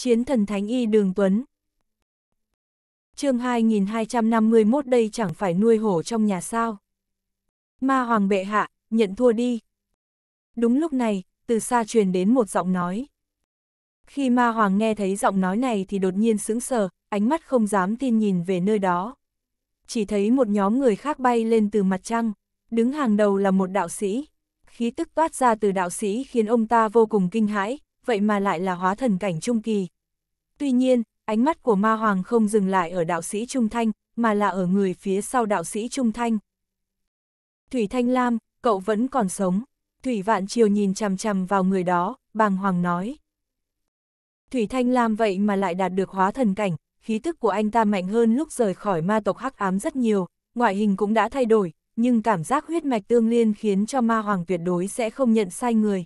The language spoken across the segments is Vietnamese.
Chiến thần Thánh Y Đường Tuấn chương 2251 đây chẳng phải nuôi hổ trong nhà sao. Ma Hoàng bệ hạ, nhận thua đi. Đúng lúc này, từ xa truyền đến một giọng nói. Khi Ma Hoàng nghe thấy giọng nói này thì đột nhiên sững sờ, ánh mắt không dám tin nhìn về nơi đó. Chỉ thấy một nhóm người khác bay lên từ mặt trăng, đứng hàng đầu là một đạo sĩ. Khí tức toát ra từ đạo sĩ khiến ông ta vô cùng kinh hãi, vậy mà lại là hóa thần cảnh trung kỳ. Tuy nhiên, ánh mắt của ma hoàng không dừng lại ở đạo sĩ Trung Thanh, mà là ở người phía sau đạo sĩ Trung Thanh. Thủy Thanh Lam, cậu vẫn còn sống. Thủy Vạn Triều nhìn chằm chằm vào người đó, bàng hoàng nói. Thủy Thanh Lam vậy mà lại đạt được hóa thần cảnh, khí tức của anh ta mạnh hơn lúc rời khỏi ma tộc hắc ám rất nhiều, ngoại hình cũng đã thay đổi, nhưng cảm giác huyết mạch tương liên khiến cho ma hoàng tuyệt đối sẽ không nhận sai người.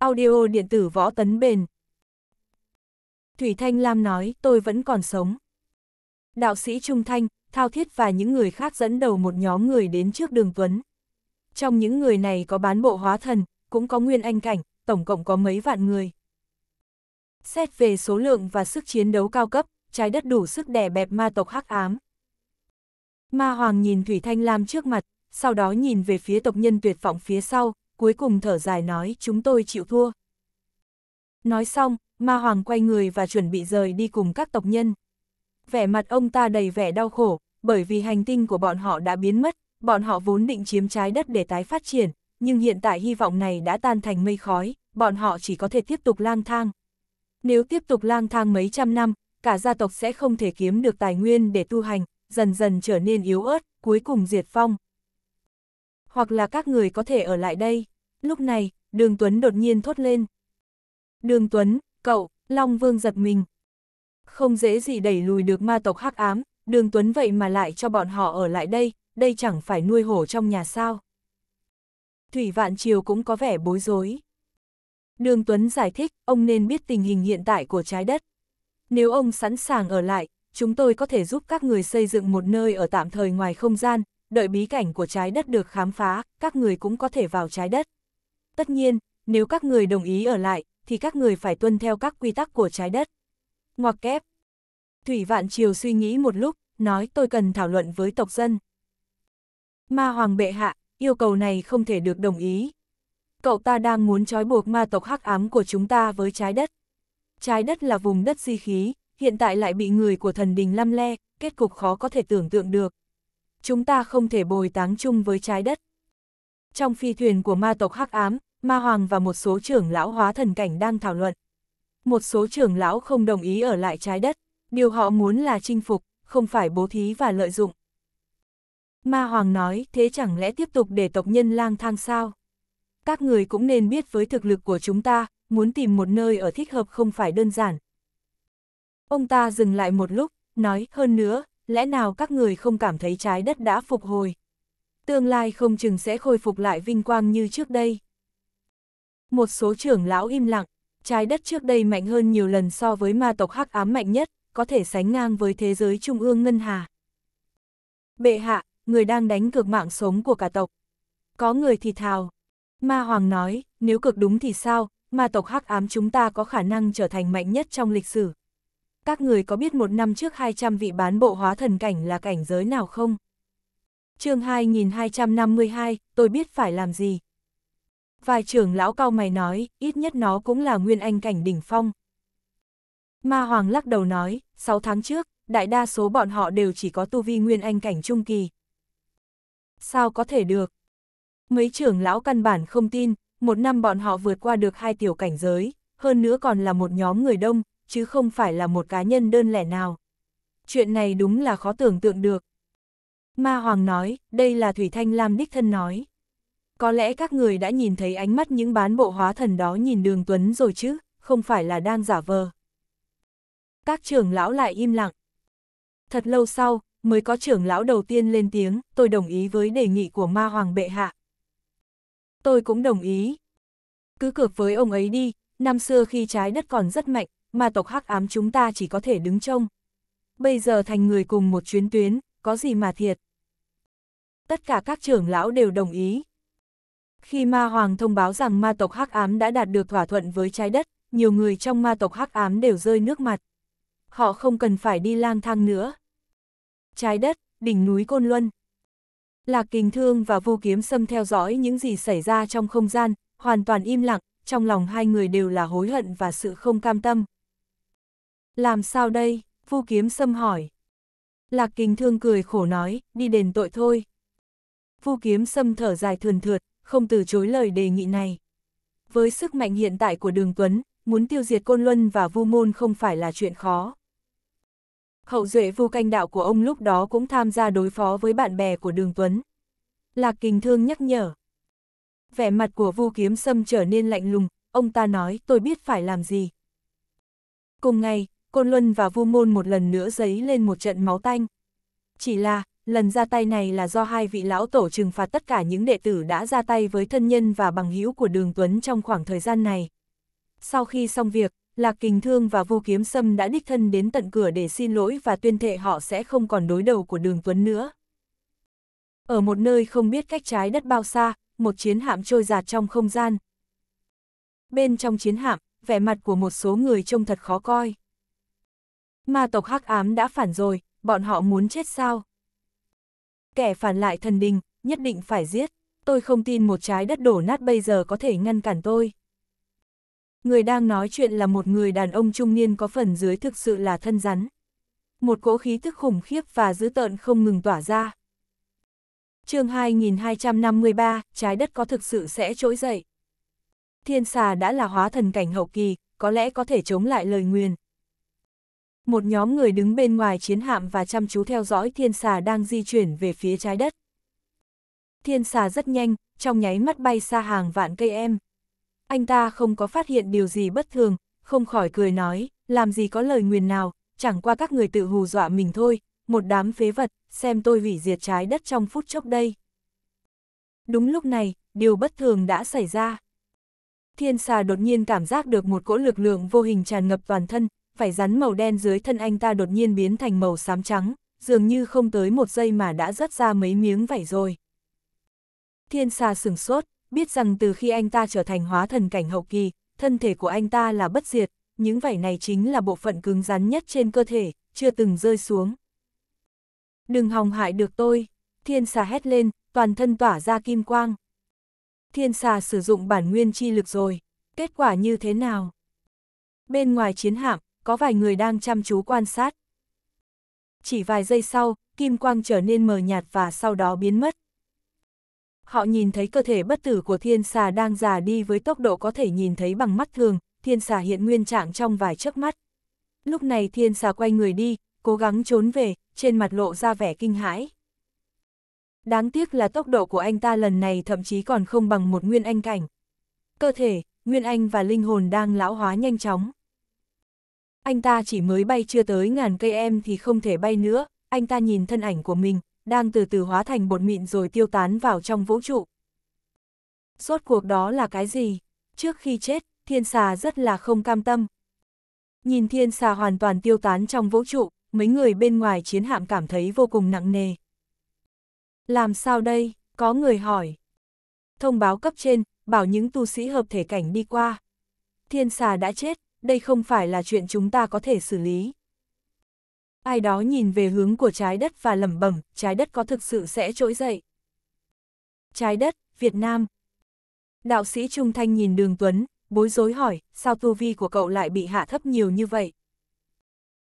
Audio điện tử võ tấn bền. Thủy Thanh Lam nói, tôi vẫn còn sống. Đạo sĩ Trung Thanh, Thao Thiết và những người khác dẫn đầu một nhóm người đến trước đường Tuấn. Trong những người này có bán bộ hóa thần, cũng có nguyên anh cảnh, tổng cộng có mấy vạn người. Xét về số lượng và sức chiến đấu cao cấp, trái đất đủ sức đè bẹp ma tộc hắc ám. Ma Hoàng nhìn Thủy Thanh Lam trước mặt, sau đó nhìn về phía tộc nhân tuyệt vọng phía sau, cuối cùng thở dài nói chúng tôi chịu thua. Nói xong, ma hoàng quay người và chuẩn bị rời đi cùng các tộc nhân. Vẻ mặt ông ta đầy vẻ đau khổ, bởi vì hành tinh của bọn họ đã biến mất, bọn họ vốn định chiếm trái đất để tái phát triển, nhưng hiện tại hy vọng này đã tan thành mây khói, bọn họ chỉ có thể tiếp tục lang thang. Nếu tiếp tục lang thang mấy trăm năm, cả gia tộc sẽ không thể kiếm được tài nguyên để tu hành, dần dần trở nên yếu ớt, cuối cùng diệt phong hoặc là các người có thể ở lại đây. Lúc này, đường Tuấn đột nhiên thốt lên. Đường Tuấn, cậu, Long Vương giật mình. Không dễ gì đẩy lùi được ma tộc hắc ám, đường Tuấn vậy mà lại cho bọn họ ở lại đây, đây chẳng phải nuôi hổ trong nhà sao. Thủy Vạn Triều cũng có vẻ bối rối. Đường Tuấn giải thích, ông nên biết tình hình hiện tại của trái đất. Nếu ông sẵn sàng ở lại, chúng tôi có thể giúp các người xây dựng một nơi ở tạm thời ngoài không gian, đợi bí cảnh của trái đất được khám phá, các người cũng có thể vào trái đất. Tất nhiên, nếu các người đồng ý ở lại, thì các người phải tuân theo các quy tắc của trái đất. Ngoặc kép. Thủy Vạn Triều suy nghĩ một lúc, nói tôi cần thảo luận với tộc dân. Ma Hoàng bệ hạ, yêu cầu này không thể được đồng ý. Cậu ta đang muốn trói buộc ma tộc hắc ám của chúng ta với trái đất. Trái đất là vùng đất di khí, hiện tại lại bị người của thần đình lăm le, kết cục khó có thể tưởng tượng được chúng ta không thể bồi táng chung với trái đất. Trong phi thuyền của ma tộc Hắc Ám, Ma Hoàng và một số trưởng lão hóa thần cảnh đang thảo luận. Một số trưởng lão không đồng ý ở lại trái đất, điều họ muốn là chinh phục, không phải bố thí và lợi dụng. Ma Hoàng nói, thế chẳng lẽ tiếp tục để tộc nhân lang thang sao? Các người cũng nên biết với thực lực của chúng ta, muốn tìm một nơi ở thích hợp không phải đơn giản. Ông ta dừng lại một lúc, nói, hơn nữa, lẽ nào các người không cảm thấy trái đất đã phục hồi? Tương lai không chừng sẽ khôi phục lại vinh quang như trước đây. Một số trưởng lão im lặng, trái đất trước đây mạnh hơn nhiều lần so với ma tộc hắc ám mạnh nhất, có thể sánh ngang với thế giới trung ương ngân hà. Bệ hạ, người đang đánh cược mạng sống của cả tộc. Có người thì thào. Ma Hoàng nói, nếu cược đúng thì sao, ma tộc hắc ám chúng ta có khả năng trở thành mạnh nhất trong lịch sử, các người có biết một năm trước 200 vị bán bộ hóa thần cảnh là cảnh giới nào không? chương 2252, tôi biết phải làm gì? Vài trưởng lão cao mày nói, ít nhất nó cũng là nguyên anh cảnh đỉnh phong. Ma Hoàng lắc đầu nói, 6 tháng trước, đại đa số bọn họ đều chỉ có tu vi nguyên anh cảnh trung kỳ. Sao có thể được? Mấy trưởng lão căn bản không tin, một năm bọn họ vượt qua được hai tiểu cảnh giới, hơn nữa còn là một nhóm người đông, chứ không phải là một cá nhân đơn lẻ nào. Chuyện này đúng là khó tưởng tượng được. Ma Hoàng nói, đây là Thủy Thanh Lam đích thân nói. Có lẽ các người đã nhìn thấy ánh mắt những bán bộ hóa thần đó nhìn đường Tuấn rồi chứ, không phải là đang giả vờ. Các trưởng lão lại im lặng. Thật lâu sau, mới có trưởng lão đầu tiên lên tiếng, tôi đồng ý với đề nghị của ma hoàng bệ hạ. Tôi cũng đồng ý. Cứ cược với ông ấy đi, năm xưa khi trái đất còn rất mạnh, mà tộc hắc ám chúng ta chỉ có thể đứng trông. Bây giờ thành người cùng một chuyến tuyến, có gì mà thiệt. Tất cả các trưởng lão đều đồng ý. Khi ma hoàng thông báo rằng ma tộc hắc ám đã đạt được thỏa thuận với trái đất, nhiều người trong ma tộc hắc ám đều rơi nước mặt. Họ không cần phải đi lang thang nữa. Trái đất, đỉnh núi Côn Luân. Lạc Kình Thương và Vu Kiếm Sâm theo dõi những gì xảy ra trong không gian, hoàn toàn im lặng, trong lòng hai người đều là hối hận và sự không cam tâm. Làm sao đây? Vu kiếm sâm hỏi. Lạc Kình Thương cười khổ nói, đi đền tội thôi. Vu kiếm sâm thở dài thườn thượt, không từ chối lời đề nghị này. Với sức mạnh hiện tại của Đường Tuấn, muốn tiêu diệt Côn Luân và Vu Môn không phải là chuyện khó. Hậu duệ Vu canh đạo của ông lúc đó cũng tham gia đối phó với bạn bè của Đường Tuấn. Lạc Kình Thương nhắc nhở. Vẻ mặt của Vu Kiếm Sâm trở nên lạnh lùng, ông ta nói tôi biết phải làm gì. Cùng ngày, Côn Luân và Vu Môn một lần nữa dấy lên một trận máu tanh. Chỉ là, lần ra tay này là do hai vị lão tổ trừng phạt tất cả những đệ tử đã ra tay với thân nhân và bằng hữu của Đường Tuấn trong khoảng thời gian này. Sau khi xong việc, Lạc Kình Thương và Vu Kiếm Sâm đã đích thân đến tận cửa để xin lỗi và tuyên thệ họ sẽ không còn đối đầu của Đường Tuấn nữa. Ở một nơi không biết cách trái đất bao xa, một chiến hạm trôi giạt trong không gian. Bên trong chiến hạm, vẻ mặt của một số người trông thật khó coi ma tộc hắc ám đã phản rồi, bọn họ muốn chết sao? Kẻ phản lại thần đình, nhất định phải giết, tôi không tin một trái đất đổ nát bây giờ có thể ngăn cản tôi. Người đang nói chuyện là một người đàn ông trung niên có phần dưới thực sự là thân rắn. Một cỗ khí tức khủng khiếp và dữ tợn không ngừng tỏa ra. chương 2253, trái đất có thực sự sẽ trỗi dậy. Thiên xà đã là hóa thần cảnh hậu kỳ, có lẽ có thể chống lại lời nguyền, một nhóm người đứng bên ngoài chiến hạm và chăm chú theo dõi thiên xà đang di chuyển về phía trái đất. Thiên xà rất nhanh, trong nháy mắt bay xa hàng vạn cây em. Anh ta không có phát hiện điều gì bất thường, không khỏi cười nói, làm gì có lời nguyền nào, chẳng qua các người tự hù dọa mình thôi, một đám phế vật, xem tôi hủy diệt trái đất trong phút chốc đây. Đúng lúc này, điều bất thường đã xảy ra. Thiên xà đột nhiên cảm giác được một cỗ lực lượng vô hình tràn ngập toàn thân, phải rắn màu đen dưới thân anh ta đột nhiên biến thành màu xám trắng, dường như không tới một giây mà đã rớt ra mấy miếng vảy rồi. Thiên xà sửng sốt, biết rằng từ khi anh ta trở thành hóa thần cảnh hậu kỳ, thân thể của anh ta là bất diệt, những vảy này chính là bộ phận cứng rắn nhất trên cơ thể, chưa từng rơi xuống. Đừng hòng hại được tôi, thiên xà hét lên, toàn thân tỏa ra kim quang. Thiên xà sử dụng bản nguyên chi lực rồi, kết quả như thế nào? Bên ngoài chiến hạm, có vài người đang chăm chú quan sát. Chỉ vài giây sau, kim quang trở nên mờ nhạt và sau đó biến mất. Họ nhìn thấy cơ thể bất tử của thiên xà đang già đi với tốc độ có thể nhìn thấy bằng mắt thường, thiên xà hiện nguyên trạng trong vài chớp mắt. Lúc này thiên xà quay người đi, cố gắng trốn về, trên mặt lộ ra vẻ kinh hãi. Đáng tiếc là tốc độ của anh ta lần này thậm chí còn không bằng một nguyên anh cảnh. Cơ thể, nguyên anh và linh hồn đang lão hóa nhanh chóng anh ta chỉ mới bay chưa tới ngàn cây em thì không thể bay nữa, anh ta nhìn thân ảnh của mình, đang từ từ hóa thành bột mịn rồi tiêu tán vào trong vũ trụ. Rốt cuộc đó là cái gì? Trước khi chết, thiên xà rất là không cam tâm. Nhìn thiên xà hoàn toàn tiêu tán trong vũ trụ, mấy người bên ngoài chiến hạm cảm thấy vô cùng nặng nề. Làm sao đây? Có người hỏi. Thông báo cấp trên, bảo những tu sĩ hợp thể cảnh đi qua. Thiên xà đã chết, đây không phải là chuyện chúng ta có thể xử lý. Ai đó nhìn về hướng của trái đất và lẩm bẩm, trái đất có thực sự sẽ trỗi dậy. Trái đất, Việt Nam. Đạo sĩ Trung Thanh nhìn Đường Tuấn, bối rối hỏi, sao tu vi của cậu lại bị hạ thấp nhiều như vậy?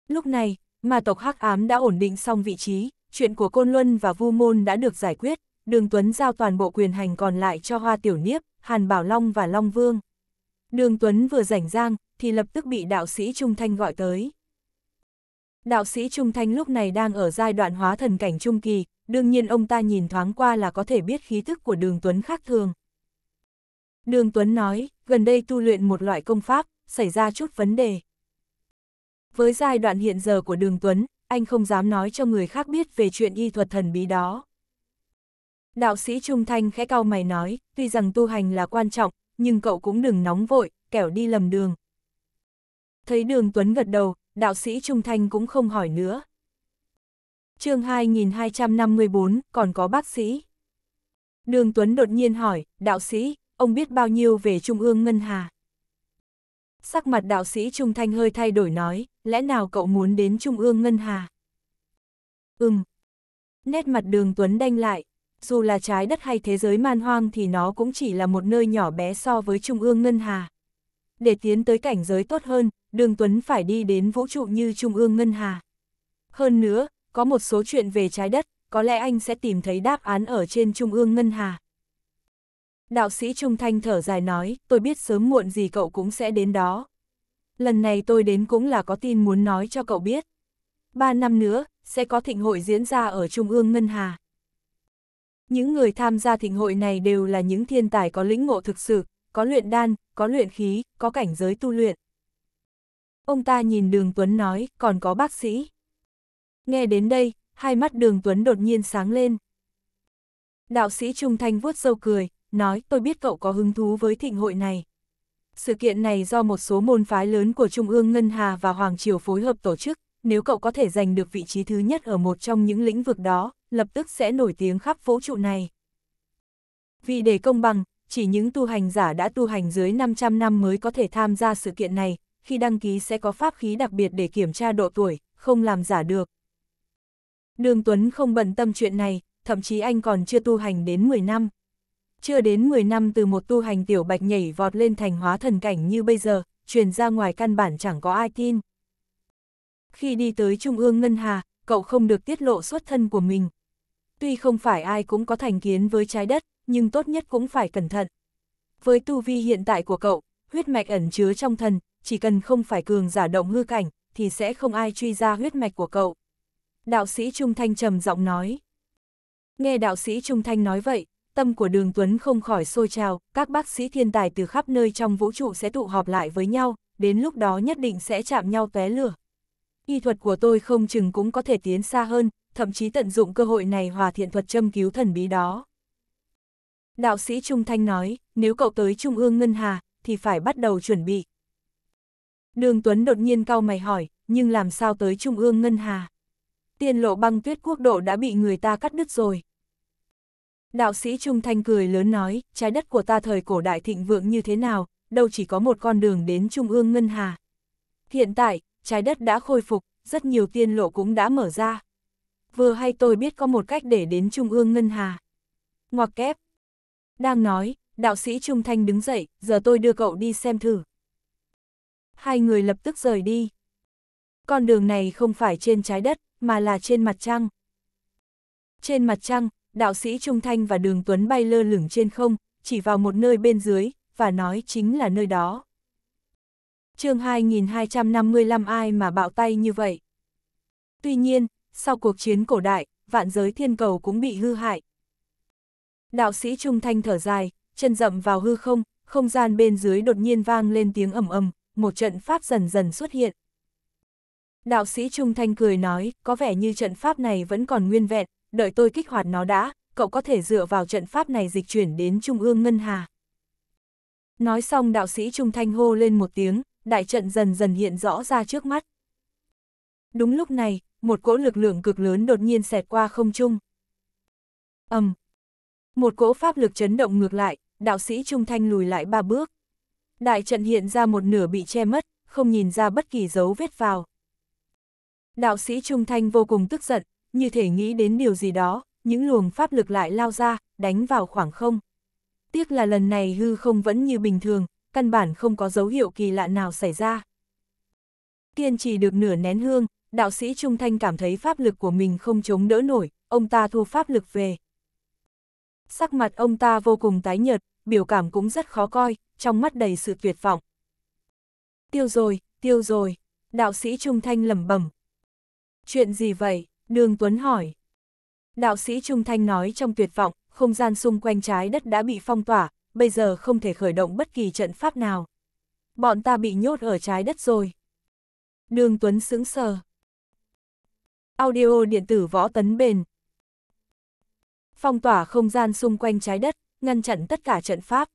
Lúc này, mà tộc Hắc Ám đã ổn định xong vị trí, chuyện của Côn Luân và Vu Môn đã được giải quyết, Đường Tuấn giao toàn bộ quyền hành còn lại cho Hoa Tiểu Niếp, Hàn Bảo Long và Long Vương. Đường Tuấn vừa rảnh rang, thì lập tức bị đạo sĩ Trung Thanh gọi tới. Đạo sĩ Trung Thanh lúc này đang ở giai đoạn hóa thần cảnh trung kỳ, đương nhiên ông ta nhìn thoáng qua là có thể biết khí thức của Đường Tuấn khác thường. Đường Tuấn nói, gần đây tu luyện một loại công pháp, xảy ra chút vấn đề. Với giai đoạn hiện giờ của Đường Tuấn, anh không dám nói cho người khác biết về chuyện y thuật thần bí đó. Đạo sĩ Trung Thanh khẽ cau mày nói, tuy rằng tu hành là quan trọng, nhưng cậu cũng đừng nóng vội, kẻo đi lầm đường, Thấy đường Tuấn gật đầu, đạo sĩ Trung Thanh cũng không hỏi nữa. chương 2254, còn có bác sĩ. Đường Tuấn đột nhiên hỏi, đạo sĩ, ông biết bao nhiêu về Trung ương Ngân Hà? Sắc mặt đạo sĩ Trung Thanh hơi thay đổi nói, lẽ nào cậu muốn đến Trung ương Ngân Hà? Ừm. Nét mặt đường Tuấn đanh lại, dù là trái đất hay thế giới man hoang thì nó cũng chỉ là một nơi nhỏ bé so với Trung ương Ngân Hà. Để tiến tới cảnh giới tốt hơn, Đường Tuấn phải đi đến vũ trụ như Trung ương Ngân Hà. Hơn nữa, có một số chuyện về trái đất, có lẽ anh sẽ tìm thấy đáp án ở trên Trung ương Ngân Hà. Đạo sĩ Trung Thanh thở dài nói, tôi biết sớm muộn gì cậu cũng sẽ đến đó. Lần này tôi đến cũng là có tin muốn nói cho cậu biết. Ba năm nữa, sẽ có thịnh hội diễn ra ở Trung ương Ngân Hà. Những người tham gia thịnh hội này đều là những thiên tài có lĩnh ngộ thực sự, có luyện đan, có luyện khí, có cảnh giới tu luyện. Ông ta nhìn đường Tuấn nói, còn có bác sĩ. Nghe đến đây, hai mắt đường Tuấn đột nhiên sáng lên. Đạo sĩ Trung Thanh vuốt râu cười, nói tôi biết cậu có hứng thú với thịnh hội này. Sự kiện này do một số môn phái lớn của Trung ương Ngân Hà và Hoàng Triều phối hợp tổ chức, nếu cậu có thể giành được vị trí thứ nhất ở một trong những lĩnh vực đó, lập tức sẽ nổi tiếng khắp vũ trụ này. Vì để công bằng, chỉ những tu hành giả đã tu hành dưới 500 năm mới có thể tham gia sự kiện này, khi đăng ký sẽ có pháp khí đặc biệt để kiểm tra độ tuổi, không làm giả được. Đường Tuấn không bận tâm chuyện này, thậm chí anh còn chưa tu hành đến 10 năm. Chưa đến 10 năm từ một tu hành tiểu bạch nhảy vọt lên thành hóa thần cảnh như bây giờ, truyền ra ngoài căn bản chẳng có ai tin. Khi đi tới Trung ương Ngân Hà, cậu không được tiết lộ xuất thân của mình. Tuy không phải ai cũng có thành kiến với trái đất, nhưng tốt nhất cũng phải cẩn thận. Với tu vi hiện tại của cậu, huyết mạch ẩn chứa trong thần, chỉ cần không phải cường giả động hư cảnh, thì sẽ không ai truy ra huyết mạch của cậu. Đạo sĩ Trung Thanh trầm giọng nói. Nghe đạo sĩ Trung Thanh nói vậy, tâm của đường Tuấn không khỏi sôi trào, các bác sĩ thiên tài từ khắp nơi trong vũ trụ sẽ tụ họp lại với nhau, đến lúc đó nhất định sẽ chạm nhau té lửa. Y thuật của tôi không chừng cũng có thể tiến xa hơn, thậm chí tận dụng cơ hội này hòa thiện thuật châm cứu thần bí đó. Đạo sĩ Trung Thanh nói, nếu cậu tới Trung ương Ngân Hà, thì phải bắt đầu chuẩn bị. Đường Tuấn đột nhiên cau mày hỏi, nhưng làm sao tới Trung ương Ngân Hà? Tiên lộ băng tuyết quốc độ đã bị người ta cắt đứt rồi. Đạo sĩ Trung Thanh cười lớn nói, trái đất của ta thời cổ đại thịnh vượng như thế nào, đâu chỉ có một con đường đến Trung ương Ngân Hà. Hiện tại, trái đất đã khôi phục, rất nhiều tiên lộ cũng đã mở ra. Vừa hay tôi biết có một cách để đến Trung ương Ngân Hà. Ngoặc kép, đang nói, đạo sĩ Trung Thanh đứng dậy, giờ tôi đưa cậu đi xem thử. Hai người lập tức rời đi. Con đường này không phải trên trái đất, mà là trên mặt trăng. Trên mặt trăng, đạo sĩ Trung Thanh và Đường Tuấn bay lơ lửng trên không, chỉ vào một nơi bên dưới, và nói chính là nơi đó. chương 2255 ai mà bạo tay như vậy. Tuy nhiên, sau cuộc chiến cổ đại, vạn giới thiên cầu cũng bị hư hại, Đạo sĩ trung thanh thở dài, chân rậm vào hư không, không gian bên dưới đột nhiên vang lên tiếng ầm ầm, một trận pháp dần dần xuất hiện. Đạo sĩ trung thanh cười nói, có vẻ như trận pháp này vẫn còn nguyên vẹn, đợi tôi kích hoạt nó đã, cậu có thể dựa vào trận pháp này dịch chuyển đến trung ương ngân hà. Nói xong đạo sĩ trung thanh hô lên một tiếng, đại trận dần dần hiện rõ ra trước mắt. Đúng lúc này, một cỗ lực lượng cực lớn đột nhiên xẹt qua không trung. ầm, một cỗ pháp lực chấn động ngược lại, đạo sĩ Trung Thanh lùi lại ba bước. Đại trận hiện ra một nửa bị che mất, không nhìn ra bất kỳ dấu vết vào. Đạo sĩ Trung Thanh vô cùng tức giận, như thể nghĩ đến điều gì đó, những luồng pháp lực lại lao ra, đánh vào khoảng không. Tiếc là lần này hư không vẫn như bình thường, căn bản không có dấu hiệu kỳ lạ nào xảy ra. Kiên trì được nửa nén hương, đạo sĩ Trung Thanh cảm thấy pháp lực của mình không chống đỡ nổi, ông ta thu pháp lực về. Sắc mặt ông ta vô cùng tái nhợt, biểu cảm cũng rất khó coi, trong mắt đầy sự tuyệt vọng. Tiêu rồi, tiêu rồi, đạo sĩ Trung Thanh lẩm bẩm. Chuyện gì vậy? Đường Tuấn hỏi. Đạo sĩ Trung Thanh nói trong tuyệt vọng, không gian xung quanh trái đất đã bị phong tỏa, bây giờ không thể khởi động bất kỳ trận pháp nào. Bọn ta bị nhốt ở trái đất rồi. Đường Tuấn sững sờ. Audio điện tử võ tấn bền, phong tỏa không gian xung quanh trái đất, ngăn chặn tất cả trận pháp.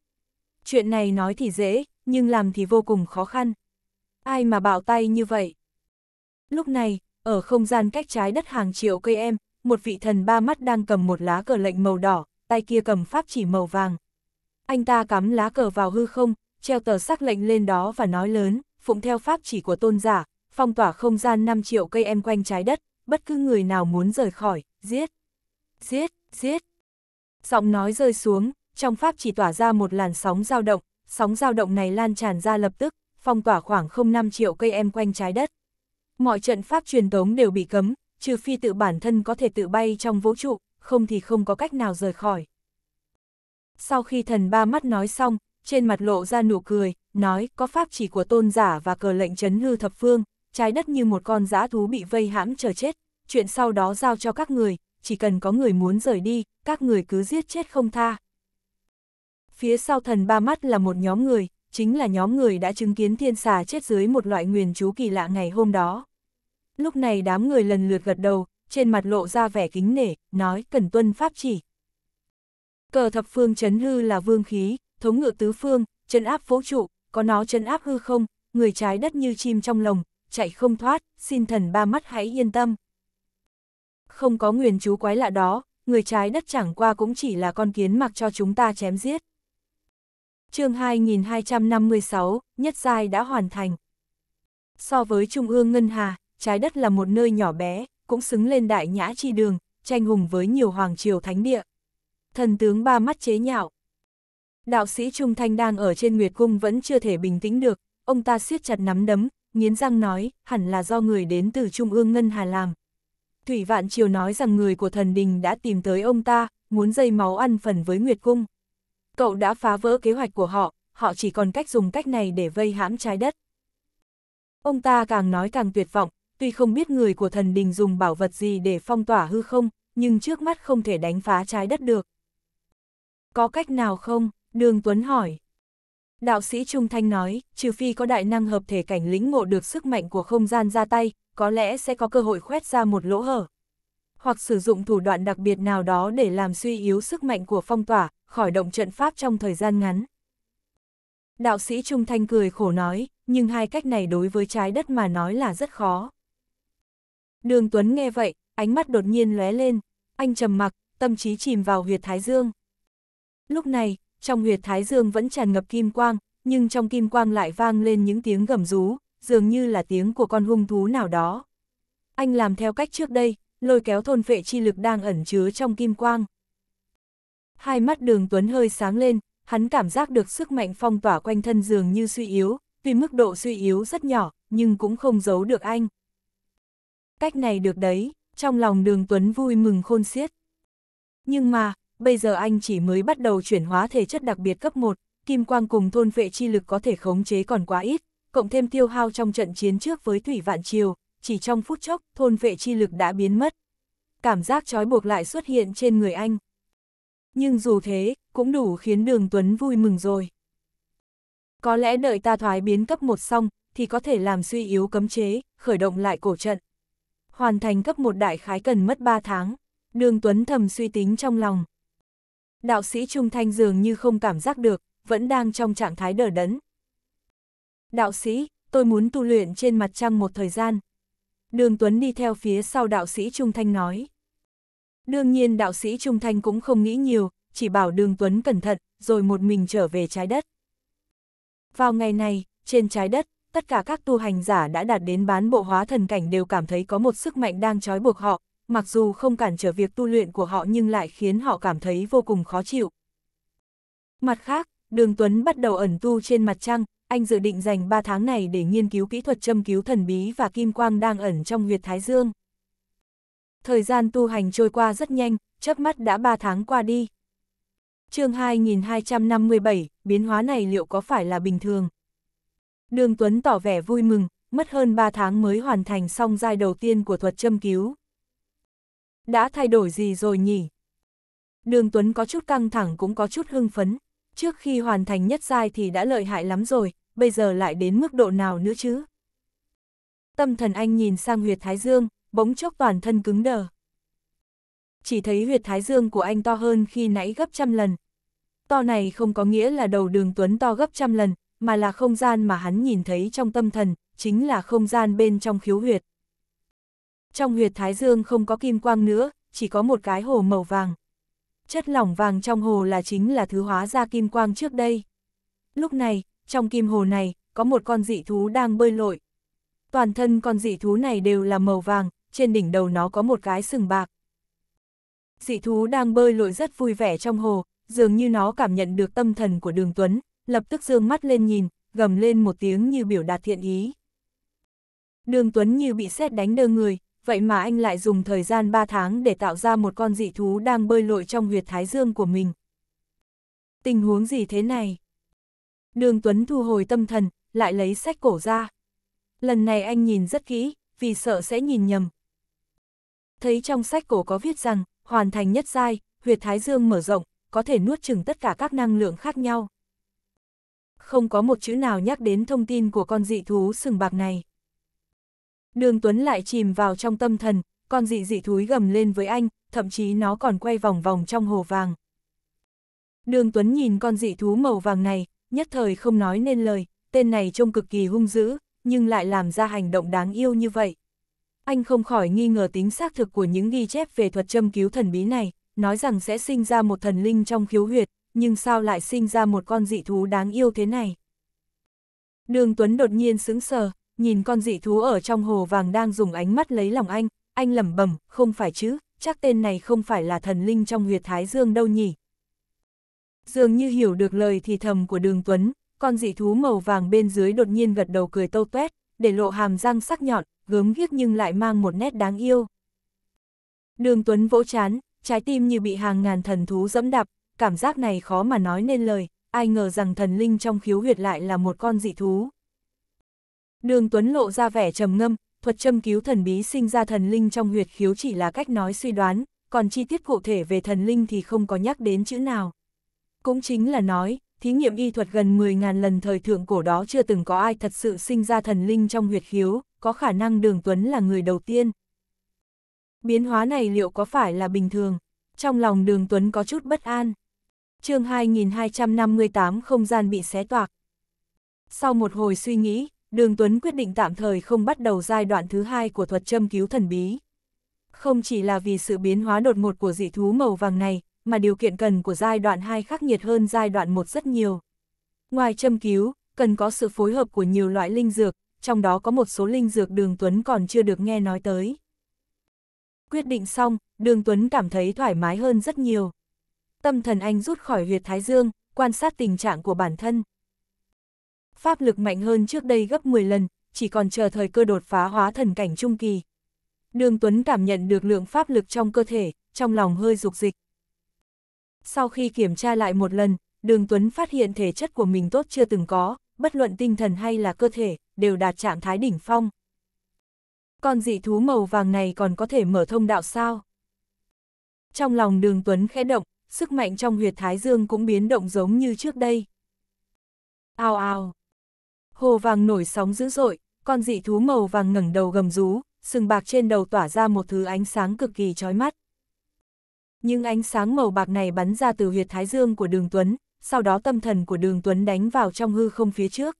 Chuyện này nói thì dễ, nhưng làm thì vô cùng khó khăn. Ai mà bạo tay như vậy? Lúc này, ở không gian cách trái đất hàng triệu cây em, một vị thần ba mắt đang cầm một lá cờ lệnh màu đỏ, tay kia cầm pháp chỉ màu vàng. Anh ta cắm lá cờ vào hư không, treo tờ sắc lệnh lên đó và nói lớn, phụng theo pháp chỉ của tôn giả, phong tỏa không gian 5 triệu cây em quanh trái đất, bất cứ người nào muốn rời khỏi, giết. Giết giết. Giọng nói rơi xuống, trong pháp chỉ tỏa ra một làn sóng dao động, sóng dao động này lan tràn ra lập tức, phong tỏa khoảng 0,5 triệu cây em quanh trái đất. Mọi trận pháp truyền tống đều bị cấm, trừ phi tự bản thân có thể tự bay trong vũ trụ, không thì không có cách nào rời khỏi. Sau khi thần ba mắt nói xong, trên mặt lộ ra nụ cười, nói có pháp chỉ của tôn giả và cờ lệnh chấn hư thập phương, trái đất như một con giã thú bị vây hãm chờ chết, chuyện sau đó giao cho các người, chỉ cần có người muốn rời đi, các người cứ giết chết không tha. Phía sau thần ba mắt là một nhóm người, chính là nhóm người đã chứng kiến thiên xà chết dưới một loại nguyền chú kỳ lạ ngày hôm đó. Lúc này đám người lần lượt gật đầu, trên mặt lộ ra vẻ kính nể, nói cần tuân pháp chỉ. Cờ thập phương chấn hư là vương khí, thống ngự tứ phương, chân áp vũ trụ, có nó chân áp hư không, người trái đất như chim trong lồng, chạy không thoát, xin thần ba mắt hãy yên tâm không có nguyền chú quái lạ đó, người trái đất chẳng qua cũng chỉ là con kiến mặc cho chúng ta chém giết. chương 2256, nhất giai đã hoàn thành. So với Trung ương Ngân Hà, trái đất là một nơi nhỏ bé, cũng xứng lên đại nhã chi đường, tranh hùng với nhiều hoàng triều thánh địa. Thần tướng ba mắt chế nhạo. Đạo sĩ Trung Thanh đang ở trên Nguyệt Cung vẫn chưa thể bình tĩnh được, ông ta siết chặt nắm đấm, nghiến răng nói, hẳn là do người đến từ Trung ương Ngân Hà làm. Thủy Vạn Triều nói rằng người của thần đình đã tìm tới ông ta, muốn dây máu ăn phần với Nguyệt Cung. Cậu đã phá vỡ kế hoạch của họ, họ chỉ còn cách dùng cách này để vây hãm trái đất. Ông ta càng nói càng tuyệt vọng, tuy không biết người của thần đình dùng bảo vật gì để phong tỏa hư không, nhưng trước mắt không thể đánh phá trái đất được. Có cách nào không? Đường Tuấn hỏi. Đạo sĩ Trung Thanh nói, trừ phi có đại năng hợp thể cảnh lĩnh ngộ được sức mạnh của không gian ra tay, có lẽ sẽ có cơ hội khoét ra một lỗ hở. Hoặc sử dụng thủ đoạn đặc biệt nào đó để làm suy yếu sức mạnh của phong tỏa, khỏi động trận pháp trong thời gian ngắn. Đạo sĩ Trung Thanh cười khổ nói, nhưng hai cách này đối với trái đất mà nói là rất khó. Đường Tuấn nghe vậy, ánh mắt đột nhiên lóe lên, anh trầm mặc, tâm trí chìm vào huyệt thái dương. Lúc này, trong huyệt thái dương vẫn tràn ngập kim quang, nhưng trong kim quang lại vang lên những tiếng gầm rú, dường như là tiếng của con hung thú nào đó. Anh làm theo cách trước đây, lôi kéo thôn vệ chi lực đang ẩn chứa trong kim quang. Hai mắt đường Tuấn hơi sáng lên, hắn cảm giác được sức mạnh phong tỏa quanh thân dường như suy yếu, tuy mức độ suy yếu rất nhỏ, nhưng cũng không giấu được anh. Cách này được đấy, trong lòng đường Tuấn vui mừng khôn xiết. Nhưng mà, bây giờ anh chỉ mới bắt đầu chuyển hóa thể chất đặc biệt cấp 1, kim quang cùng thôn vệ chi lực có thể khống chế còn quá ít, cộng thêm tiêu hao trong trận chiến trước với Thủy Vạn Triều, chỉ trong phút chốc, thôn vệ chi lực đã biến mất. Cảm giác trói buộc lại xuất hiện trên người anh. Nhưng dù thế, cũng đủ khiến Đường Tuấn vui mừng rồi. Có lẽ đợi ta thoái biến cấp 1 xong, thì có thể làm suy yếu cấm chế, khởi động lại cổ trận. Hoàn thành cấp 1 đại khái cần mất 3 tháng. Đường Tuấn thầm suy tính trong lòng. Đạo sĩ Trung Thanh dường như không cảm giác được, vẫn đang trong trạng thái đờ đẫn. Đạo sĩ, tôi muốn tu luyện trên mặt trăng một thời gian. Đường Tuấn đi theo phía sau đạo sĩ Trung Thanh nói. Đương nhiên đạo sĩ Trung Thanh cũng không nghĩ nhiều, chỉ bảo đường Tuấn cẩn thận, rồi một mình trở về trái đất. Vào ngày này, trên trái đất, tất cả các tu hành giả đã đạt đến bán bộ hóa thần cảnh đều cảm thấy có một sức mạnh đang trói buộc họ, mặc dù không cản trở việc tu luyện của họ nhưng lại khiến họ cảm thấy vô cùng khó chịu. Mặt khác, Đường Tuấn bắt đầu ẩn tu trên mặt trăng, anh dự định dành 3 tháng này để nghiên cứu kỹ thuật châm cứu thần bí và kim quang đang ẩn trong huyệt thái dương. Thời gian tu hành trôi qua rất nhanh, chớp mắt đã 3 tháng qua đi. chương 2257, biến hóa này liệu có phải là bình thường? Đường Tuấn tỏ vẻ vui mừng, mất hơn 3 tháng mới hoàn thành xong giai đầu tiên của thuật châm cứu đã thay đổi gì rồi nhỉ? Đường Tuấn có chút căng thẳng cũng có chút hưng phấn, trước khi hoàn thành nhất giai thì đã lợi hại lắm rồi, bây giờ lại đến mức độ nào nữa chứ? Tâm thần anh nhìn sang huyệt thái dương, bỗng chốc toàn thân cứng đờ. Chỉ thấy huyệt thái dương của anh to hơn khi nãy gấp trăm lần. To này không có nghĩa là đầu đường Tuấn to gấp trăm lần, mà là không gian mà hắn nhìn thấy trong tâm thần, chính là không gian bên trong khiếu huyệt. Trong huyệt thái dương không có kim quang nữa, chỉ có một cái hồ màu vàng. Chất lỏng vàng trong hồ là chính là thứ hóa ra kim quang trước đây. Lúc này, trong kim hồ này, có một con dị thú đang bơi lội. Toàn thân con dị thú này đều là màu vàng, trên đỉnh đầu nó có một cái sừng bạc. Dị thú đang bơi lội rất vui vẻ trong hồ, dường như nó cảm nhận được tâm thần của đường Tuấn, lập tức dương mắt lên nhìn, gầm lên một tiếng như biểu đạt thiện ý. Đường Tuấn như bị xét đánh đơ người, vậy mà anh lại dùng thời gian 3 tháng để tạo ra một con dị thú đang bơi lội trong huyệt thái dương của mình. Tình huống gì thế này? Đường Tuấn thu hồi tâm thần, lại lấy sách cổ ra. Lần này anh nhìn rất kỹ, vì sợ sẽ nhìn nhầm. Thấy trong sách cổ có viết rằng, hoàn thành nhất giai, huyệt thái dương mở rộng, có thể nuốt chừng tất cả các năng lượng khác nhau. Không có một chữ nào nhắc đến thông tin của con dị thú sừng bạc này. Đường Tuấn lại chìm vào trong tâm thần, con dị dị thúi gầm lên với anh, thậm chí nó còn quay vòng vòng trong hồ vàng. Đường Tuấn nhìn con dị thú màu vàng này, nhất thời không nói nên lời, tên này trông cực kỳ hung dữ, nhưng lại làm ra hành động đáng yêu như vậy. Anh không khỏi nghi ngờ tính xác thực của những ghi chép về thuật châm cứu thần bí này, nói rằng sẽ sinh ra một thần linh trong khiếu huyệt, nhưng sao lại sinh ra một con dị thú đáng yêu thế này. Đường Tuấn đột nhiên sững sờ, nhìn con dị thú ở trong hồ vàng đang dùng ánh mắt lấy lòng anh, anh lẩm bẩm, không phải chứ, chắc tên này không phải là thần linh trong huyệt thái dương đâu nhỉ. Dường như hiểu được lời thì thầm của đường Tuấn, con dị thú màu vàng bên dưới đột nhiên gật đầu cười tâu tuét, để lộ hàm răng sắc nhọn, gớm ghiếc nhưng lại mang một nét đáng yêu. Đường Tuấn vỗ chán, trái tim như bị hàng ngàn thần thú dẫm đạp, cảm giác này khó mà nói nên lời, ai ngờ rằng thần linh trong khiếu huyệt lại là một con dị thú. Đường Tuấn lộ ra vẻ trầm ngâm, thuật châm cứu thần bí sinh ra thần linh trong huyệt khiếu chỉ là cách nói suy đoán, còn chi tiết cụ thể về thần linh thì không có nhắc đến chữ nào. Cũng chính là nói, thí nghiệm y thuật gần 10.000 lần thời thượng cổ đó chưa từng có ai thật sự sinh ra thần linh trong huyệt khiếu, có khả năng Đường Tuấn là người đầu tiên. Biến hóa này liệu có phải là bình thường? Trong lòng Đường Tuấn có chút bất an. chương 2258 không gian bị xé toạc. Sau một hồi suy nghĩ, Đường Tuấn quyết định tạm thời không bắt đầu giai đoạn thứ hai của thuật châm cứu thần bí. Không chỉ là vì sự biến hóa đột ngột của dị thú màu vàng này, mà điều kiện cần của giai đoạn 2 khắc nghiệt hơn giai đoạn 1 rất nhiều. Ngoài châm cứu, cần có sự phối hợp của nhiều loại linh dược, trong đó có một số linh dược Đường Tuấn còn chưa được nghe nói tới. Quyết định xong, Đường Tuấn cảm thấy thoải mái hơn rất nhiều. Tâm thần anh rút khỏi huyệt thái dương, quan sát tình trạng của bản thân pháp lực mạnh hơn trước đây gấp 10 lần, chỉ còn chờ thời cơ đột phá hóa thần cảnh trung kỳ. Đường Tuấn cảm nhận được lượng pháp lực trong cơ thể, trong lòng hơi dục dịch. Sau khi kiểm tra lại một lần, Đường Tuấn phát hiện thể chất của mình tốt chưa từng có, bất luận tinh thần hay là cơ thể, đều đạt trạng thái đỉnh phong. Con dị thú màu vàng này còn có thể mở thông đạo sao? Trong lòng đường Tuấn khẽ động, sức mạnh trong huyệt thái dương cũng biến động giống như trước đây. Ao ao, hồ vàng nổi sóng dữ dội, con dị thú màu vàng ngẩng đầu gầm rú, sừng bạc trên đầu tỏa ra một thứ ánh sáng cực kỳ chói mắt. Nhưng ánh sáng màu bạc này bắn ra từ huyệt thái dương của đường Tuấn, sau đó tâm thần của đường Tuấn đánh vào trong hư không phía trước.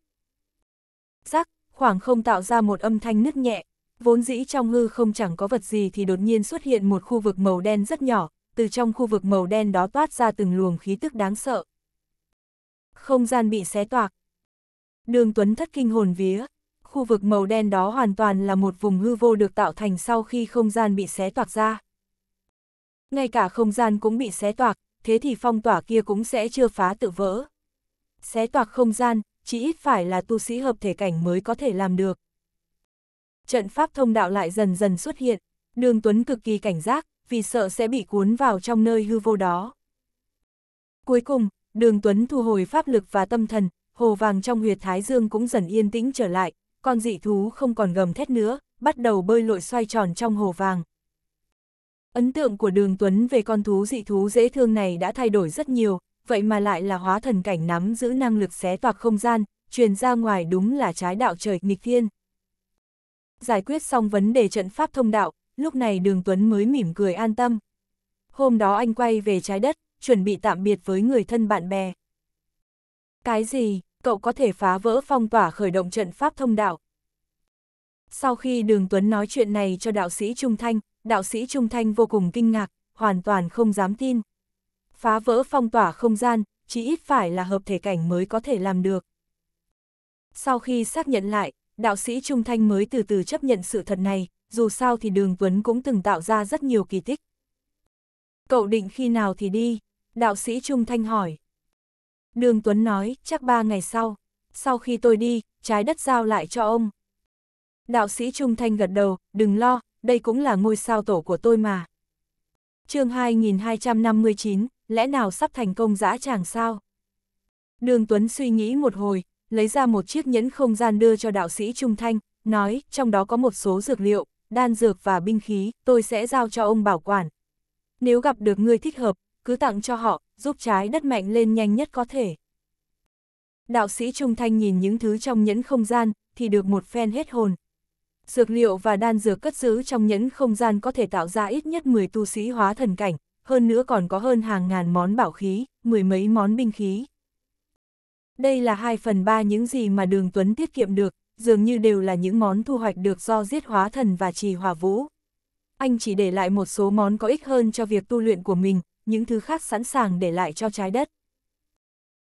Rắc, khoảng không tạo ra một âm thanh nứt nhẹ, vốn dĩ trong hư không chẳng có vật gì thì đột nhiên xuất hiện một khu vực màu đen rất nhỏ, từ trong khu vực màu đen đó toát ra từng luồng khí tức đáng sợ. Không gian bị xé toạc, Đường Tuấn thất kinh hồn vía, khu vực màu đen đó hoàn toàn là một vùng hư vô được tạo thành sau khi không gian bị xé toạc ra. Ngay cả không gian cũng bị xé toạc, thế thì phong tỏa kia cũng sẽ chưa phá tự vỡ. Xé toạc không gian, chỉ ít phải là tu sĩ hợp thể cảnh mới có thể làm được. Trận pháp thông đạo lại dần dần xuất hiện, đường Tuấn cực kỳ cảnh giác, vì sợ sẽ bị cuốn vào trong nơi hư vô đó. Cuối cùng, đường Tuấn thu hồi pháp lực và tâm thần, hồ vàng trong huyệt thái dương cũng dần yên tĩnh trở lại, con dị thú không còn gầm thét nữa, bắt đầu bơi lội xoay tròn trong hồ vàng. Ấn tượng của đường Tuấn về con thú dị thú dễ thương này đã thay đổi rất nhiều, vậy mà lại là hóa thần cảnh nắm giữ năng lực xé toạc không gian, truyền ra ngoài đúng là trái đạo trời nghịch thiên. Giải quyết xong vấn đề trận pháp thông đạo, lúc này đường Tuấn mới mỉm cười an tâm. Hôm đó anh quay về trái đất, chuẩn bị tạm biệt với người thân bạn bè. Cái gì? cậu có thể phá vỡ phong tỏa khởi động trận pháp thông đạo. Sau khi Đường Tuấn nói chuyện này cho đạo sĩ Trung Thanh, đạo sĩ Trung Thanh vô cùng kinh ngạc, hoàn toàn không dám tin. Phá vỡ phong tỏa không gian, chỉ ít phải là hợp thể cảnh mới có thể làm được. Sau khi xác nhận lại, đạo sĩ Trung Thanh mới từ từ chấp nhận sự thật này, dù sao thì Đường Tuấn cũng từng tạo ra rất nhiều kỳ tích. Cậu định khi nào thì đi? Đạo sĩ Trung Thanh hỏi. Đường Tuấn nói, chắc ba ngày sau. Sau khi tôi đi, trái đất giao lại cho ông. Đạo sĩ Trung Thanh gật đầu, đừng lo, đây cũng là ngôi sao tổ của tôi mà. chương 2259, lẽ nào sắp thành công dã chàng sao? Đường Tuấn suy nghĩ một hồi, lấy ra một chiếc nhẫn không gian đưa cho đạo sĩ Trung Thanh, nói, trong đó có một số dược liệu, đan dược và binh khí, tôi sẽ giao cho ông bảo quản. Nếu gặp được người thích hợp, cứ tặng cho họ, giúp trái đất mạnh lên nhanh nhất có thể. Đạo sĩ Trung Thanh nhìn những thứ trong nhẫn không gian, thì được một phen hết hồn. Dược liệu và đan dược cất giữ trong nhẫn không gian có thể tạo ra ít nhất 10 tu sĩ hóa thần cảnh, hơn nữa còn có hơn hàng ngàn món bảo khí, mười mấy món binh khí. Đây là 2 phần 3 những gì mà Đường Tuấn tiết kiệm được, dường như đều là những món thu hoạch được do giết hóa thần và trì hòa vũ. Anh chỉ để lại một số món có ích hơn cho việc tu luyện của mình, những thứ khác sẵn sàng để lại cho trái đất.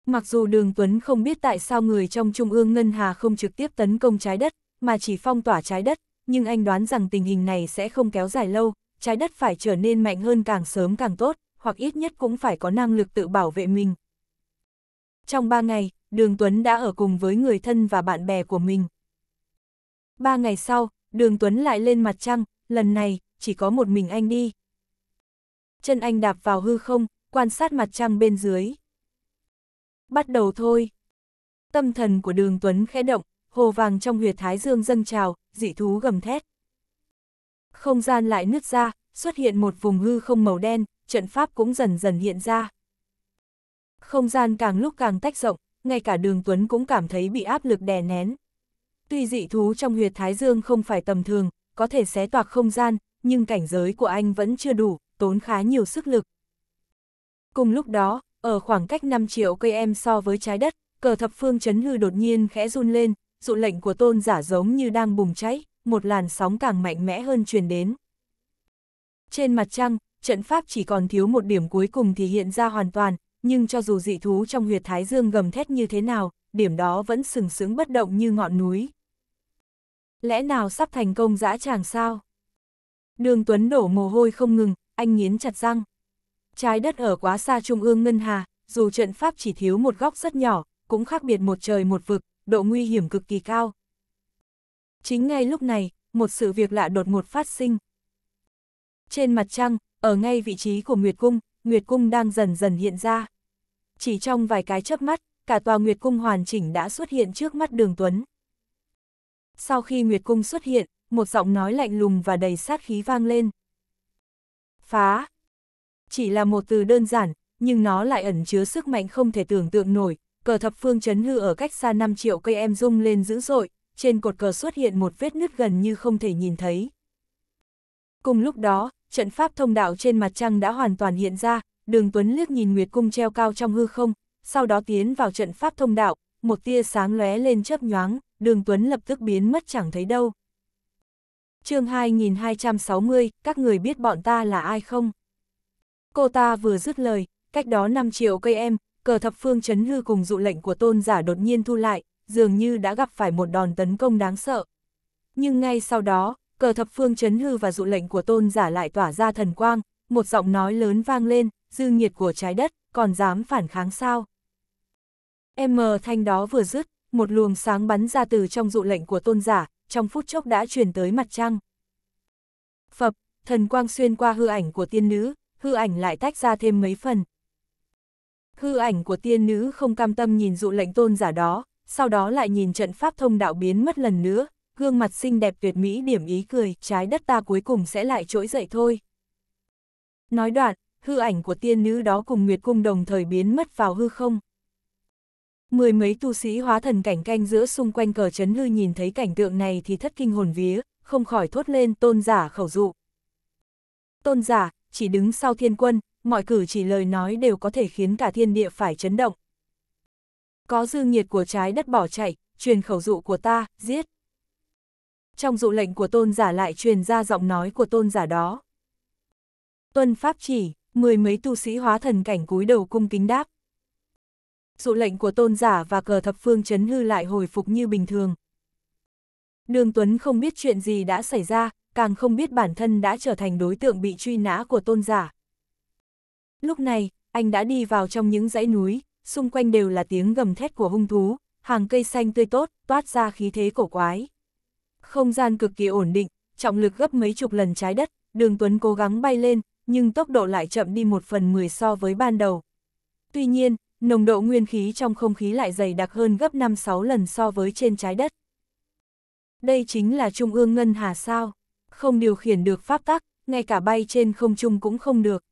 Mặc dù Đường Tuấn không biết tại sao người trong Trung ương Ngân Hà không trực tiếp tấn công trái đất, mà chỉ phong tỏa trái đất, nhưng anh đoán rằng tình hình này sẽ không kéo dài lâu, trái đất phải trở nên mạnh hơn càng sớm càng tốt, hoặc ít nhất cũng phải có năng lực tự bảo vệ mình. Trong ba ngày, Đường Tuấn đã ở cùng với người thân và bạn bè của mình. Ba ngày sau, Đường Tuấn lại lên mặt trăng, lần này, chỉ có một mình anh đi chân anh đạp vào hư không, quan sát mặt trăng bên dưới. Bắt đầu thôi. Tâm thần của đường Tuấn khẽ động, hồ vàng trong huyệt thái dương dâng trào, dị thú gầm thét. Không gian lại nứt ra, xuất hiện một vùng hư không màu đen, trận pháp cũng dần dần hiện ra. Không gian càng lúc càng tách rộng, ngay cả đường Tuấn cũng cảm thấy bị áp lực đè nén. Tuy dị thú trong huyệt thái dương không phải tầm thường, có thể xé toạc không gian, nhưng cảnh giới của anh vẫn chưa đủ, tốn khá nhiều sức lực. Cùng lúc đó, ở khoảng cách 5 triệu cây em so với trái đất, cờ thập phương chấn hư đột nhiên khẽ run lên, dụ lệnh của tôn giả giống như đang bùng cháy, một làn sóng càng mạnh mẽ hơn truyền đến. Trên mặt trăng, trận pháp chỉ còn thiếu một điểm cuối cùng thì hiện ra hoàn toàn, nhưng cho dù dị thú trong huyệt thái dương gầm thét như thế nào, điểm đó vẫn sừng sững bất động như ngọn núi. Lẽ nào sắp thành công dã tràng sao? Đường Tuấn đổ mồ hôi không ngừng, anh nghiến chặt răng. Trái đất ở quá xa trung ương ngân hà, dù trận pháp chỉ thiếu một góc rất nhỏ, cũng khác biệt một trời một vực, độ nguy hiểm cực kỳ cao. Chính ngay lúc này, một sự việc lạ đột ngột phát sinh. Trên mặt trăng, ở ngay vị trí của Nguyệt Cung, Nguyệt Cung đang dần dần hiện ra. Chỉ trong vài cái chớp mắt, cả tòa Nguyệt Cung hoàn chỉnh đã xuất hiện trước mắt Đường Tuấn. Sau khi Nguyệt Cung xuất hiện, một giọng nói lạnh lùng và đầy sát khí vang lên phá. Chỉ là một từ đơn giản, nhưng nó lại ẩn chứa sức mạnh không thể tưởng tượng nổi, cờ thập phương chấn hư ở cách xa 5 triệu cây em rung lên dữ dội, trên cột cờ xuất hiện một vết nứt gần như không thể nhìn thấy. Cùng lúc đó, trận pháp thông đạo trên mặt trăng đã hoàn toàn hiện ra, đường Tuấn liếc nhìn Nguyệt Cung treo cao trong hư không, sau đó tiến vào trận pháp thông đạo, một tia sáng lóe lên chớp nhoáng, đường Tuấn lập tức biến mất chẳng thấy đâu chương 2260, các người biết bọn ta là ai không? Cô ta vừa dứt lời, cách đó 5 triệu cây em, cờ thập phương chấn hư cùng dụ lệnh của tôn giả đột nhiên thu lại, dường như đã gặp phải một đòn tấn công đáng sợ. Nhưng ngay sau đó, cờ thập phương chấn hư và dụ lệnh của tôn giả lại tỏa ra thần quang, một giọng nói lớn vang lên, dư nhiệt của trái đất, còn dám phản kháng sao? M thanh đó vừa dứt, một luồng sáng bắn ra từ trong dụ lệnh của tôn giả, trong phút chốc đã truyền tới mặt trăng. Phập, thần quang xuyên qua hư ảnh của tiên nữ, hư ảnh lại tách ra thêm mấy phần. Hư ảnh của tiên nữ không cam tâm nhìn dụ lệnh tôn giả đó, sau đó lại nhìn trận pháp thông đạo biến mất lần nữa, gương mặt xinh đẹp tuyệt mỹ điểm ý cười, trái đất ta cuối cùng sẽ lại trỗi dậy thôi. Nói đoạn, hư ảnh của tiên nữ đó cùng Nguyệt Cung đồng thời biến mất vào hư không. Mười mấy tu sĩ hóa thần cảnh canh giữa xung quanh cờ chấn lư nhìn thấy cảnh tượng này thì thất kinh hồn vía, không khỏi thốt lên tôn giả khẩu dụ. Tôn giả, chỉ đứng sau thiên quân, mọi cử chỉ lời nói đều có thể khiến cả thiên địa phải chấn động. Có dư nhiệt của trái đất bỏ chạy, truyền khẩu dụ của ta, giết. Trong dụ lệnh của tôn giả lại truyền ra giọng nói của tôn giả đó. Tuân pháp chỉ, mười mấy tu sĩ hóa thần cảnh cúi đầu cung kính đáp dụ lệnh của tôn giả và cờ thập phương chấn hư lại hồi phục như bình thường. Đường Tuấn không biết chuyện gì đã xảy ra, càng không biết bản thân đã trở thành đối tượng bị truy nã của tôn giả. Lúc này, anh đã đi vào trong những dãy núi, xung quanh đều là tiếng gầm thét của hung thú, hàng cây xanh tươi tốt, toát ra khí thế cổ quái. Không gian cực kỳ ổn định, trọng lực gấp mấy chục lần trái đất, đường Tuấn cố gắng bay lên, nhưng tốc độ lại chậm đi một phần mười so với ban đầu. Tuy nhiên, nồng độ nguyên khí trong không khí lại dày đặc hơn gấp 5-6 lần so với trên trái đất. Đây chính là Trung ương Ngân Hà sao, không điều khiển được pháp tắc, ngay cả bay trên không trung cũng không được.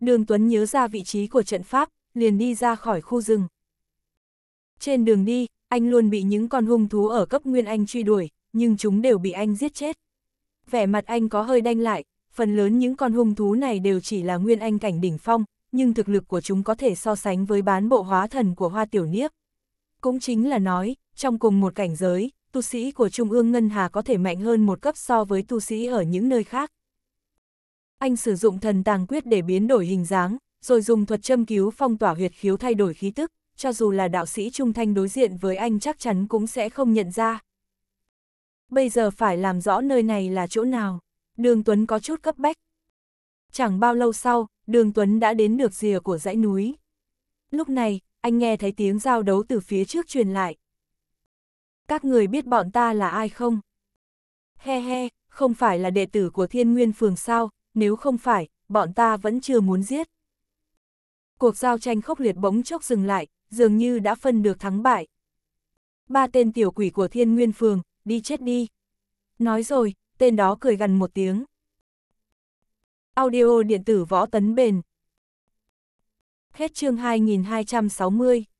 Đường Tuấn nhớ ra vị trí của trận pháp, liền đi ra khỏi khu rừng. Trên đường đi, anh luôn bị những con hung thú ở cấp nguyên anh truy đuổi, nhưng chúng đều bị anh giết chết. Vẻ mặt anh có hơi đanh lại, phần lớn những con hung thú này đều chỉ là nguyên anh cảnh đỉnh phong, nhưng thực lực của chúng có thể so sánh với bán bộ hóa thần của Hoa Tiểu Niếp. Cũng chính là nói, trong cùng một cảnh giới, tu sĩ của Trung ương Ngân Hà có thể mạnh hơn một cấp so với tu sĩ ở những nơi khác. Anh sử dụng thần tàng quyết để biến đổi hình dáng, rồi dùng thuật châm cứu phong tỏa huyệt khiếu thay đổi khí tức, cho dù là đạo sĩ trung thanh đối diện với anh chắc chắn cũng sẽ không nhận ra. Bây giờ phải làm rõ nơi này là chỗ nào, đường Tuấn có chút cấp bách. Chẳng bao lâu sau, đường Tuấn đã đến được rìa của dãy núi. Lúc này, anh nghe thấy tiếng giao đấu từ phía trước truyền lại. Các người biết bọn ta là ai không? He he, không phải là đệ tử của thiên nguyên phường sao, nếu không phải, bọn ta vẫn chưa muốn giết. Cuộc giao tranh khốc liệt bỗng chốc dừng lại, dường như đã phân được thắng bại. Ba tên tiểu quỷ của thiên nguyên phường, đi chết đi. Nói rồi, tên đó cười gần một tiếng. Audio điện tử võ tấn bền. Hết chương 2260